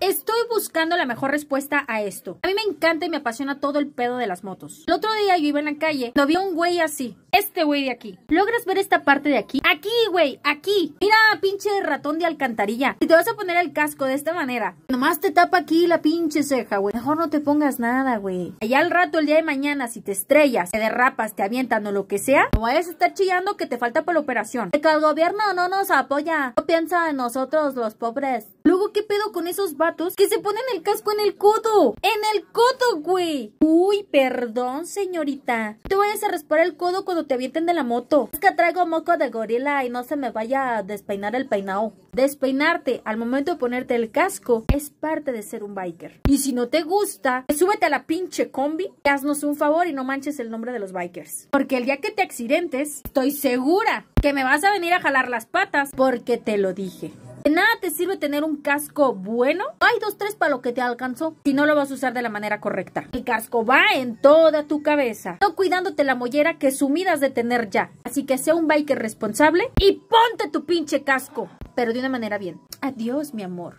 Estoy buscando la mejor respuesta a esto. A mí me encanta y me apasiona todo el pedo de las motos. El otro día yo iba en la calle, lo vi a un güey así, este güey de aquí. ¿Logras ver esta parte de aquí? Aquí, güey, aquí. Mira, pinche ratón de alcantarilla. Si te vas a poner el casco de esta manera, nomás te tapa aquí la pinche ceja, güey. Mejor no te pongas nada, güey. Allá al rato, el día de mañana, si te estrellas, te derrapas, te avientan o lo que sea, no vayas a estar chillando que te falta para la operación. De el gobierno no nos apoya. No piensa en nosotros, los pobres. Luego, ¿qué pedo con esos vatos que se ponen el casco en el codo? ¡En el codo, güey! Uy, perdón, señorita. te vayas a el codo cuando te avienten de la moto. Es que traigo moco de gorila y no se me vaya a despeinar el peinado. Despeinarte al momento de ponerte el casco es parte de ser un biker. Y si no te gusta, pues súbete a la pinche combi haznos un favor y no manches el nombre de los bikers. Porque el día que te accidentes, estoy segura que me vas a venir a jalar las patas porque te lo dije. De nada te sirve tener un casco bueno. Hay dos, tres para lo que te alcanzó si no lo vas a usar de la manera correcta. El casco va en toda tu cabeza, no cuidándote la mollera que sumidas de tener ya. Así que sea un biker responsable y ponte tu pinche casco, pero de una manera bien. Adiós, mi amor.